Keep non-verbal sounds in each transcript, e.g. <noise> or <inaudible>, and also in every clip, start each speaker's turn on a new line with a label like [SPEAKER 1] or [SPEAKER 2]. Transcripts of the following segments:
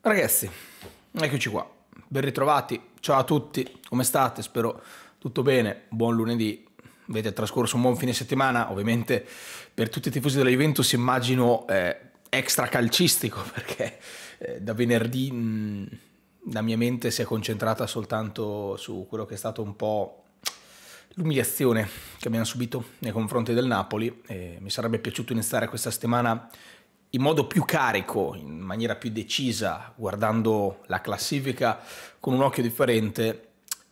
[SPEAKER 1] Ragazzi, eccoci qua, ben ritrovati, ciao a tutti, come state? Spero tutto bene, buon lunedì, avete trascorso un buon fine settimana, ovviamente per tutti i tifosi della Juventus immagino eh, extra calcistico <laughs> perché eh, da venerdì mh, mm, la mia mente si è concentrata soltanto su quello che è stato un po' l'umiliazione che abbiamo subito nei confronti del Napoli e mi sarebbe piaciuto iniziare questa settimana in modo più carico, in maniera più decisa, guardando la classifica con un occhio differente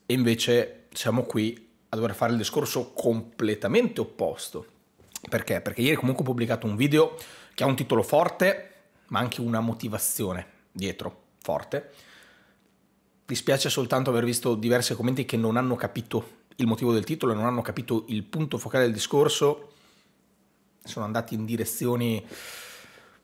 [SPEAKER 1] e invece siamo qui a dover fare il discorso completamente opposto. Perché? Perché ieri comunque ho pubblicato un video che ha un titolo forte, ma anche una motivazione dietro forte. Dispiace soltanto aver visto diversi commenti che non hanno capito il motivo del titolo, non hanno capito il punto focale del discorso, sono andati in direzioni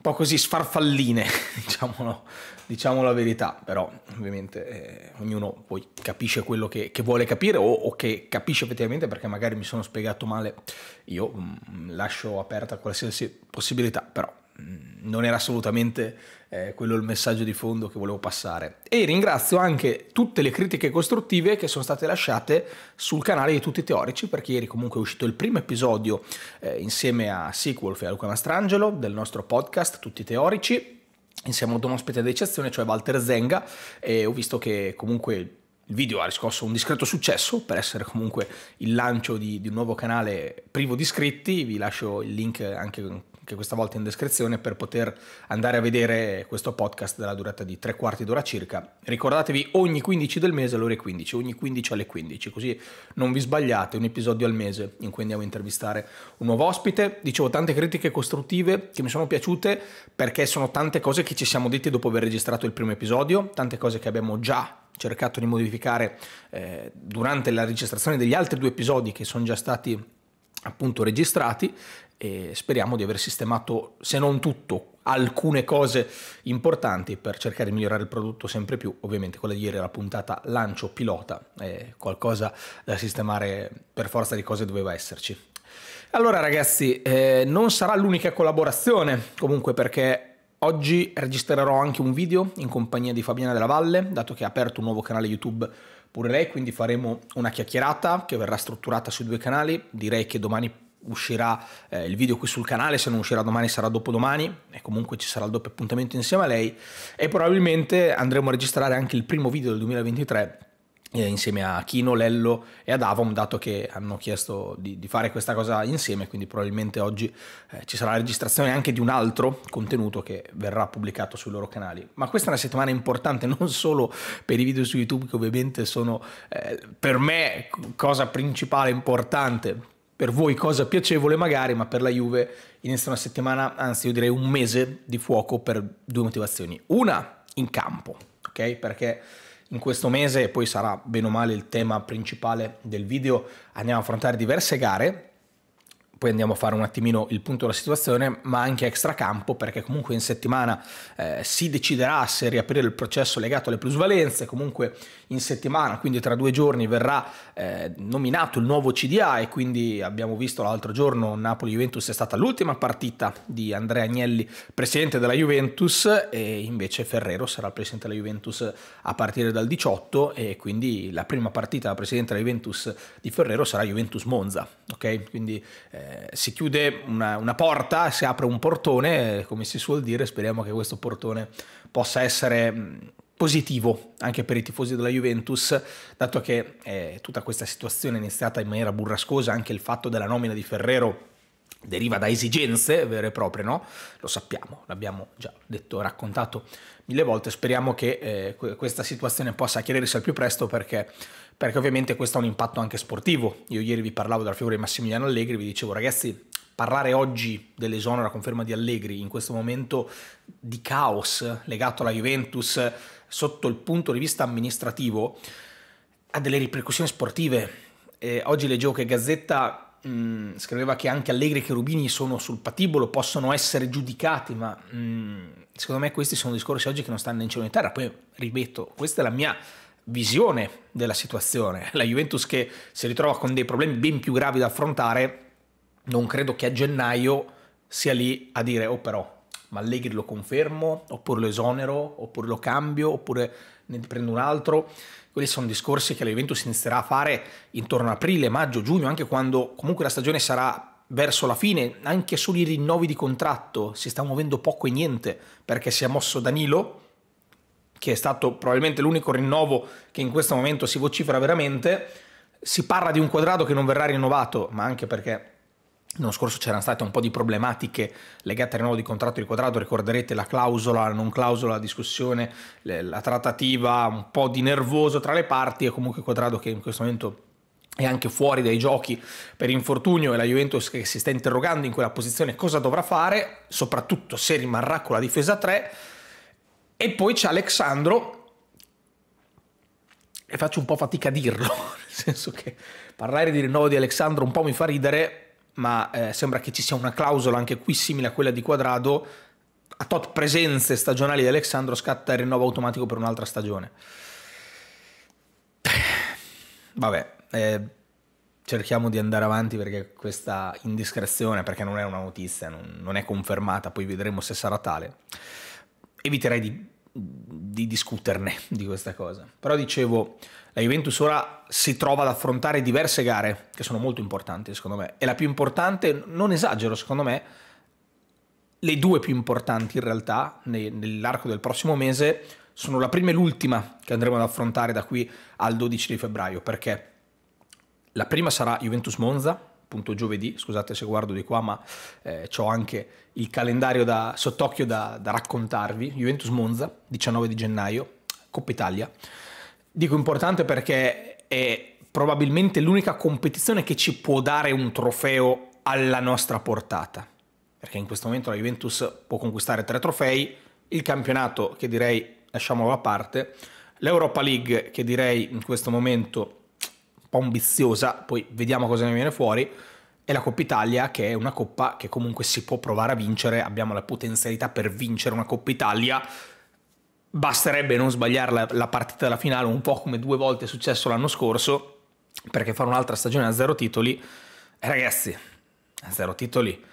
[SPEAKER 1] po' così sfarfalline, <laughs> diciamolo, diciamo la verità, però ovviamente eh, ognuno poi capisce quello che, che vuole capire o, o, che capisce effettivamente perché magari mi sono spiegato male, io mh, mm, lascio aperta qualsiasi possibilità, però Mm, non era assolutamente eh, quello il messaggio di fondo che volevo passare. E ringrazio anche tutte le critiche costruttive che sono state lasciate sul canale di Tutti i Teorici, perché ieri comunque è uscito il primo episodio eh, insieme a Sequel e a Luca Mastrangelo del nostro podcast Tutti i Teorici, insieme ad un ospite d'eccezione, cioè Walter Zenga, e ho visto che comunque il video ha riscosso un discreto successo per essere comunque il lancio di, di, un nuovo canale privo di iscritti, vi lascio il link anche anche questa volta in descrizione, per poter andare a vedere questo podcast della durata di tre quarti d'ora circa. Ricordatevi ogni 15 del mese alle ore 15, ogni 15 alle 15, così non vi sbagliate, un episodio al mese in cui andiamo a intervistare un nuovo ospite. Dicevo tante critiche costruttive che mi sono piaciute perché sono tante cose che ci siamo detti dopo aver registrato il primo episodio, tante cose che abbiamo già cercato di modificare eh, durante la registrazione degli altri due episodi che sono già stati appunto registrati e speriamo di aver sistemato, se non tutto, alcune cose importanti per cercare di migliorare il prodotto sempre più. Ovviamente quella di ieri era la puntata lancio pilota, eh, qualcosa da sistemare per forza di cose doveva esserci. Allora ragazzi, eh, non sarà l'unica collaborazione, comunque perché Oggi registrerò anche un video in compagnia di Fabiana della Valle, dato che ha aperto un nuovo canale YouTube pure lei, quindi faremo una chiacchierata che verrà strutturata sui due canali. Direi che domani uscirà eh, il video qui sul canale, se non uscirà domani sarà dopodomani e comunque ci sarà il doppio appuntamento insieme a lei e probabilmente andremo a registrare anche il primo video del 2023 eh, insieme a Kino, Lello e ad Avom dato che hanno chiesto di, di fare questa cosa insieme quindi probabilmente oggi eh, ci sarà la registrazione anche di un altro contenuto che verrà pubblicato sui loro canali ma questa è una settimana importante <laughs> non solo per i video su YouTube che ovviamente sono eh, per me cosa principale importante per voi cosa piacevole magari, ma per la Juve inizia una settimana, anzi io direi un mese di fuoco per due motivazioni. Una, in campo, ok? Perché in questo mese, e poi sarà bene o male il tema principale del video, andiamo a affrontare diverse gare poi andiamo a fare un attimino il punto della situazione, ma anche extracampo, perché comunque in settimana eh, si deciderà se riaprire il processo legato alle plusvalenze, comunque in settimana, quindi tra due giorni, verrà eh, nominato il nuovo CDA e quindi abbiamo visto l'altro giorno Napoli-Juventus è stata l'ultima partita di Andrea Agnelli, presidente della Juventus, e invece Ferrero sarà il presidente della Juventus a partire dal 18 e quindi la prima partita da presidente della Juventus di Ferrero sarà Juventus-Monza, ok? Quindi... Eh, eh, si chiude una, una, porta, si apre un portone, eh, come si suol dire, speriamo che questo portone possa essere mm, positivo anche per i tifosi della Juventus, dato che eh, tutta questa situazione è iniziata in maniera burrascosa, anche il fatto della nomina di Ferrero deriva da esigenze vere e proprie, no? Lo sappiamo, l'abbiamo già detto, raccontato mille volte, speriamo che eh, questa situazione possa chiarirsi al più presto perché perché ovviamente questo ha un impatto anche sportivo. Io ieri vi parlavo della figura di Massimiliano Allegri, vi dicevo ragazzi, parlare oggi dell'esonero a conferma di Allegri in questo momento di caos legato alla Juventus sotto il punto di vista amministrativo ha delle ripercussioni sportive. Eh, oggi leggevo che Gazzetta mh, scriveva che anche Allegri e Cherubini sono sul patibolo, possono essere giudicati, ma mh, secondo me questi sono discorsi oggi che non stanno in cielo in terra. Poi ripeto, questa è la mia visione della situazione. <laughs> La Juventus che si ritrova con dei problemi ben più gravi da affrontare, non credo che a gennaio sia lì a dire oh però, ma Allegri lo confermo, oppure lo esonero, oppure lo cambio, oppure ne prendo un altro. Quelli sono discorsi che la Juventus inizierà a fare intorno a aprile, maggio, giugno, anche quando comunque la stagione sarà verso la fine, anche sui rinnovi di contratto si sta muovendo poco e niente perché si è mosso Danilo, che è stato probabilmente l'unico rinnovo che in questo momento si vocifera veramente, si parla di un quadrato che non verrà rinnovato, ma anche perché l'anno scorso c'erano state un po' di problematiche legate al rinnovo di contratto di quadrato, ricorderete la clausola, la non clausola, la discussione, la trattativa, un po' di nervoso tra le parti e comunque quadrato che in questo momento è anche fuori dai giochi per infortunio e la Juventus che si sta interrogando in quella posizione cosa dovrà fare, soprattutto se rimarrà con la difesa 3 e poi c'è Alexandro, e faccio un po' fatica a dirlo, <laughs> nel senso che parlare di rinnovo di Alexandro un po' mi fa ridere, ma eh, sembra che ci sia una clausola anche qui simile a quella di Quadrado, a tot presenze stagionali di Alexandro scatta il rinnovo automatico per un'altra stagione. <sighs> Vabbè, eh, cerchiamo di andare avanti perché questa indiscrezione, perché non è una notizia, non, non è confermata, poi vedremo se sarà tale eviterei di, di discuterne di questa cosa. Però dicevo, la Juventus ora si trova ad affrontare diverse gare che sono molto importanti secondo me. E la più importante, non esagero secondo me, le due più importanti in realtà nell'arco del prossimo mese sono la prima e l'ultima che andremo ad affrontare da qui al 12 di febbraio perché la prima sarà Juventus Monza appunto giovedì, scusate se guardo di qua, ma eh, ho anche il calendario da, sott'occhio da, da raccontarvi. Juventus Monza, 19 di gennaio, Coppa Italia. Dico importante perché è probabilmente l'unica competizione che ci può dare un trofeo alla nostra portata. Perché in questo momento la Juventus può conquistare tre trofei, il campionato che direi lasciamolo a parte, l'Europa League che direi in questo momento po' ambiziosa, poi vediamo cosa ne viene fuori, e la Coppa Italia che è una coppa che comunque si può provare a vincere, abbiamo la potenzialità per vincere una Coppa Italia, basterebbe non sbagliare la, la partita della finale, un po' come due volte è successo l'anno scorso, perché fare un'altra stagione a zero titoli, eh, ragazzi, a zero titoli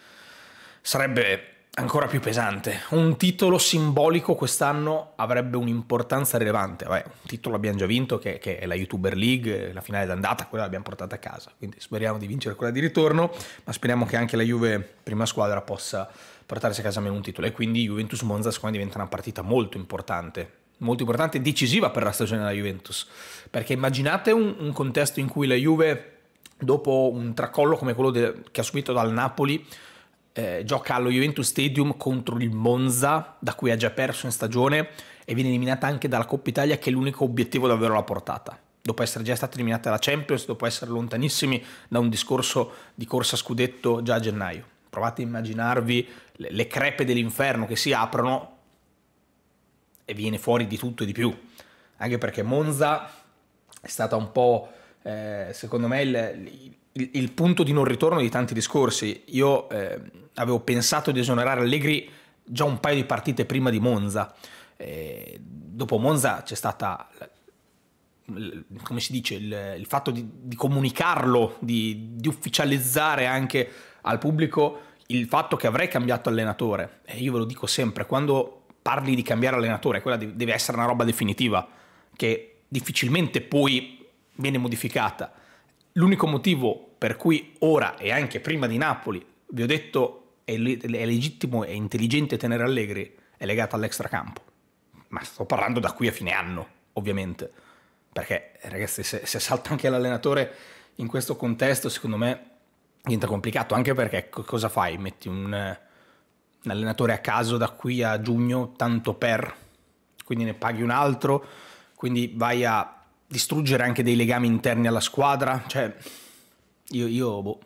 [SPEAKER 1] sarebbe ancora più pesante. Un titolo simbolico quest'anno avrebbe un'importanza rilevante. Vabbè, un titolo abbiamo già vinto, che, che, è la YouTuber League, la finale d'andata, quella l'abbiamo portata a casa. Quindi speriamo di vincere quella di ritorno, ma speriamo che anche la Juve, prima squadra, possa portarsi a casa almeno un titolo. E quindi Juventus-Monza, secondo me, diventa una partita molto importante. Molto importante e decisiva per la stagione della Juventus. Perché immaginate un, un contesto in cui la Juve, dopo un tracollo come quello che ha subito dal Napoli, eh, gioca allo Juventus Stadium contro il Monza, da cui ha già perso in stagione, e viene eliminata anche dalla Coppa Italia, che è l'unico obiettivo davvero la portata. Dopo essere già stata eliminata dalla Champions, dopo essere lontanissimi da un discorso di corsa scudetto già a gennaio. Provate a immaginarvi le, le crepe dell'inferno che si aprono e viene fuori di tutto e di più. Anche perché Monza è stata un po' Eh, secondo me il, il, il, punto di non ritorno di tanti discorsi. Io eh, avevo pensato di esonerare Allegri già un paio di partite prima di Monza. Eh, dopo Monza c'è stata come si dice, il, il fatto di, di comunicarlo, di, di, ufficializzare anche al pubblico il fatto che avrei cambiato allenatore. E io ve lo dico sempre, quando parli di cambiare allenatore, quella deve essere una roba definitiva, che difficilmente puoi viene modificata. L'unico motivo per cui ora e anche prima di Napoli, vi ho detto, è, è legittimo e intelligente tenere Allegri, è legato all'extracampo. Ma sto parlando da qui a fine anno, ovviamente. Perché, ragazzi, se, se salta anche l'allenatore in questo contesto, secondo me diventa complicato. Anche perché cosa fai? Metti un, un allenatore a caso da qui a giugno, tanto per, quindi ne paghi un altro, quindi vai a distruggere anche dei legami interni alla squadra, cioè... Io, io, boh,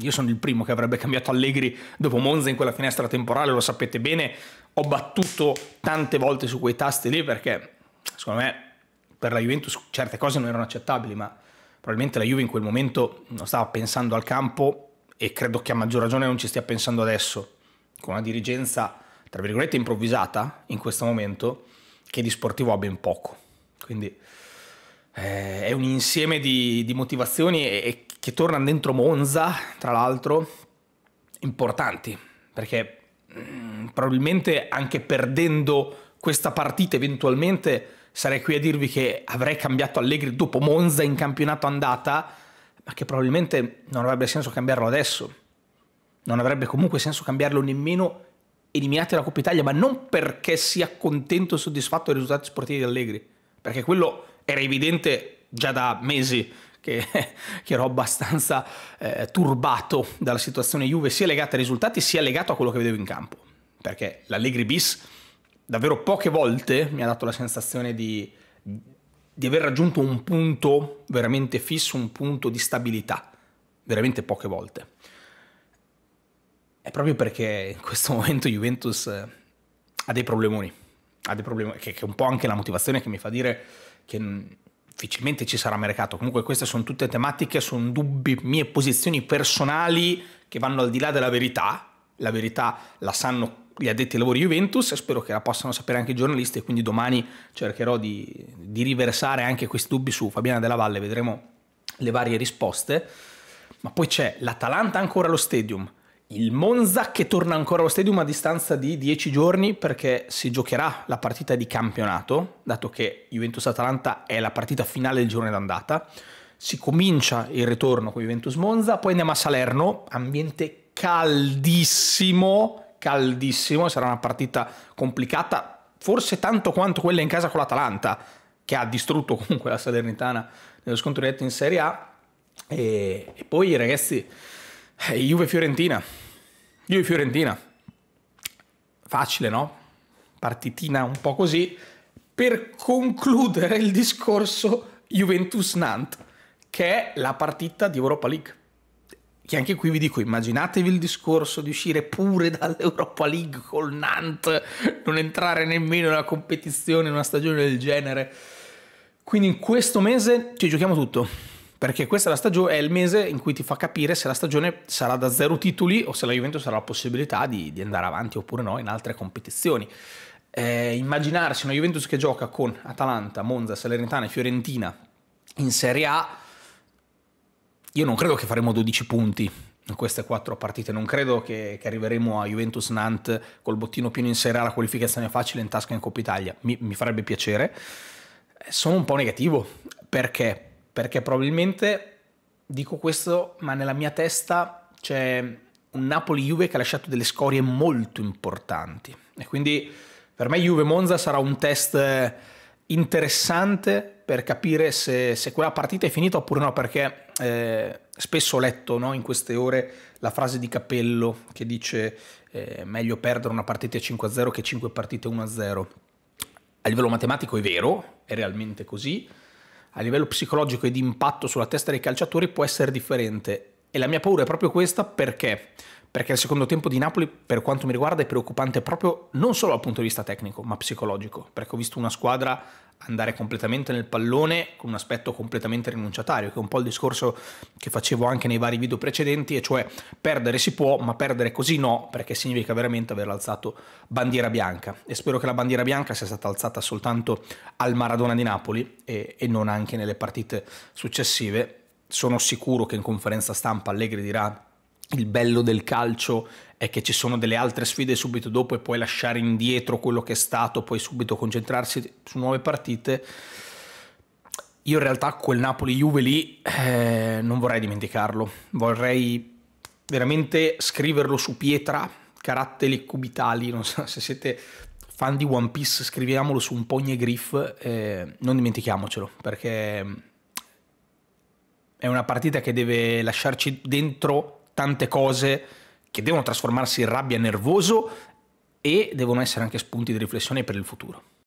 [SPEAKER 1] io, sono il primo che avrebbe cambiato Allegri dopo Monza in quella finestra temporale, lo sapete bene. Ho battuto tante volte su quei tasti lì perché, secondo me, per la Juventus certe cose non erano accettabili, ma probabilmente la Juve in quel momento non stava pensando al campo e credo che a maggior ragione non ci stia pensando adesso, con una dirigenza, tra virgolette, improvvisata in questo momento, che di sportivo ha ben poco. Quindi eh, è un insieme di, di motivazioni e, e che tornano dentro Monza, tra l'altro, importanti, perché mh, mm, probabilmente anche perdendo questa partita eventualmente sarei qui a dirvi che avrei cambiato Allegri dopo Monza in campionato andata, ma che probabilmente non avrebbe senso cambiarlo adesso. Non avrebbe comunque senso cambiarlo nemmeno eliminati la Coppa Italia, ma non perché sia contento o soddisfatto dei risultati sportivi di Allegri, perché quello era evidente già da mesi che, <laughs> che ero abbastanza eh, turbato dalla situazione Juve, sia legata ai risultati, sia legato a quello che vedevo in campo. Perché l'Allegri bis davvero poche volte mi ha dato la sensazione di, di aver raggiunto un punto veramente fisso, un punto di stabilità. Veramente poche volte. È proprio perché in questo <laughs> momento Juventus eh, ha dei problemoni, ha dei problemi, che, che è un po' anche la motivazione che mi fa dire che difficilmente ci sarà mercato. Comunque queste sono tutte tematiche, sono dubbi, mie posizioni personali che vanno al di là della verità. La verità la sanno gli addetti ai lavori Juventus e spero che la possano sapere anche i giornalisti e quindi domani cercherò di, di riversare anche questi dubbi su Fabiana della Valle, vedremo le varie risposte. Ma poi c'è l'Atalanta ancora allo stadium, il Monza che torna ancora allo stadium a distanza di 10 giorni perché si giocherà la partita di campionato, dato che Juventus-Atalanta è la partita finale del giorno d'andata. Si comincia il ritorno con Juventus-Monza, poi andiamo a Salerno, ambiente caldissimo, caldissimo, sarà una partita complicata, forse tanto quanto quella in casa con l'Atalanta, che ha distrutto <laughs> comunque la Salernitana nello scontro diretto in Serie A. e, e poi ragazzi eh, Juve-Fiorentina. Juve-Fiorentina. Facile, no? Partitina un po' così. Per concludere il discorso Juventus-Nant, che è la partita di Europa League. Che anche qui vi dico, immaginatevi il discorso di uscire pure dall'Europa League col Nant, non entrare nemmeno nella competizione in una stagione del genere. Quindi in questo mese ci giochiamo tutto perché questa è la stagione, è il mese in cui ti fa capire se la stagione sarà da zero titoli o se la Juventus avrà la possibilità di, di andare avanti oppure no in altre competizioni. Eh, immaginarsi una Juventus che gioca con Atalanta, Monza, Salernitana e Fiorentina in Serie A, io non credo che faremo 12 punti in queste quattro partite. Non credo che, che arriveremo a Juventus Nant col bottino pieno in Serie A, la qualificazione facile in tasca in Coppa Italia. Mi, mi farebbe piacere. Eh, sono un po' negativo perché perché probabilmente dico questo, ma nella mia testa c'è un Napoli-Juve che ha lasciato delle scorie molto importanti e quindi per me Juve-Monza sarà un test eh, interessante per capire se, se, quella partita è finita oppure no, perché eh, spesso ho letto no, in queste ore la frase di Capello che dice eh, meglio perdere una partita 5-0 che 5 partite 1-0. A livello matematico è vero, è realmente così, a livello psicologico e di impatto sulla testa dei calciatori può essere differente e la mia paura è proprio questa perché? Perché il secondo tempo di Napoli, per quanto mi riguarda, è preoccupante proprio non solo dal punto di vista tecnico, ma psicologico. Perché ho visto una squadra andare completamente nel pallone con un aspetto completamente rinunciatario, che è un po' il discorso che facevo anche nei vari video precedenti, e cioè perdere si può, ma perdere così no, perché significa veramente aver alzato bandiera bianca. E spero che la bandiera bianca sia stata alzata soltanto al Maradona di Napoli e, e non anche nelle partite successive, sono sicuro che in conferenza stampa Allegri dirà il bello del calcio è che ci sono delle altre sfide subito dopo e puoi lasciare indietro quello che è stato, puoi subito concentrarsi su nuove partite. Io in realtà quel Napoli-Juve lì eh, non vorrei dimenticarlo, vorrei veramente scriverlo su pietra, caratteri cubitali, non so <laughs> se siete fan di One Piece scriviamolo su un pogne griff, eh, non dimentichiamocelo perché è una partita che deve lasciarci dentro tante cose che devono trasformarsi in rabbia nervoso e devono essere anche spunti di riflessione per il futuro.